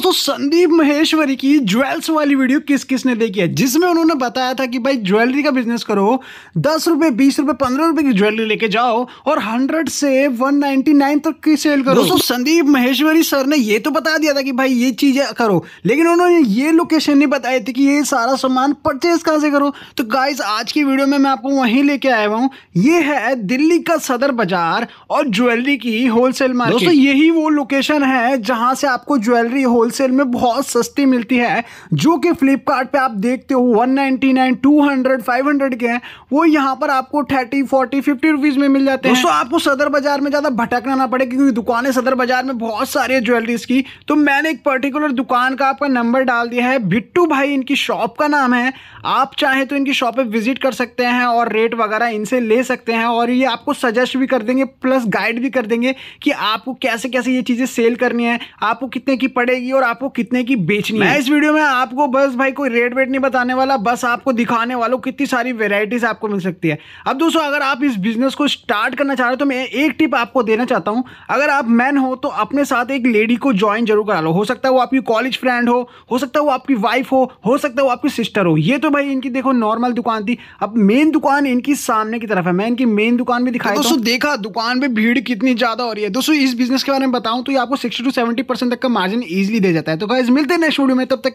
दोस्तों संदीप महेश्वरी की ज्वेल्स वाली वीडियो किस किस ने देखी है जिसमें उन्होंने बताया था कि भाई ज्वेलरी का बिजनेस करो दस रुपए बीस रुपए पंद्रह रुपए की ज्वेलरी लेके जाओ और हंड्रेड से वन नाइनटी नाइन तक की सेल करो दोस्तों संदीप महेश्वरी सर ने ये तो बता दिया था कि भाई ये चीजें करो लेकिन उन्होंने ये लोकेशन नहीं बताई थी कि ये सारा सामान परचेज कहाँ से करो तो गाइज आज की वीडियो में मैं आपको वहीं लेके आया हुआ ये है दिल्ली का सदर बाजार और ज्वेलरी की होलसेल मार्केट दोस्तों यही वो लोकेशन है जहां से आपको ज्वेलरी होल होलसेल में बहुत सस्ती मिलती है जो कि फ्लिपकार्ट आप देखते हो 199, 200, 500 के हैं वो यहाँ पर आपको 30, 40, 50 रुपीज़ में मिल जाते हैं दोस्तों आपको सदर बाजार में ज़्यादा भटकना ना पड़े क्योंकि दुकानें सदर बाजार में बहुत सारी ज्वेलरीज की तो मैंने एक पर्टिकुलर दुकान का आपका नंबर डाल दिया है बिट्टू भाई इनकी शॉप का नाम है आप चाहे तो इनकी शॉप पर विजिट कर सकते हैं और रेट वगैरह इनसे ले सकते हैं और ये आपको सजेस्ट भी कर देंगे प्लस गाइड भी कर देंगे कि आपको कैसे कैसे ये चीज़ें सेल करनी है आपको कितने की पड़ेगी और आपको कितने की बेचनी मैं है इस वीडियो में आपको बस भाई कोई रेट वेट नहीं बताने वाला बस आपको दिखाने वालों कितनी सारी वेराइटीज आपको मिल सकती है अब दोस्तों अगर आप इस बिजनेस को स्टार्ट करना चाह रहे हो तो मैं एक टिप आपको देना चाहता हूँ अगर आप मैन हो तो अपने साथ एक लेडी को ज्वाइन जरूर करा लो हो सकता है वो आपकी कॉलेज फ्रेंड हो हो सकता है वो आपकी वाइफ हो हो सकता है वो आपकी सिस्टर हो ये तो भाई इनकी देखो नॉर्मल दुकान थी अब मेन दुकान इनकी सामने की तरफ है मैं इनकी मेन दुकान भी दिखाई तो दोस्तों देखा दुकान पर भीड़ कितनी ज्यादा हो रही है दोस्तों इस बिजनेस के बारे में बताऊँ तो ये आपको सिक्सटी टू सेवेंटी परसेंट तक का मार्जिन ईजिली दे जाता है तो गाइज मिलते हैं नेक्स्ट वीडियो में तब तक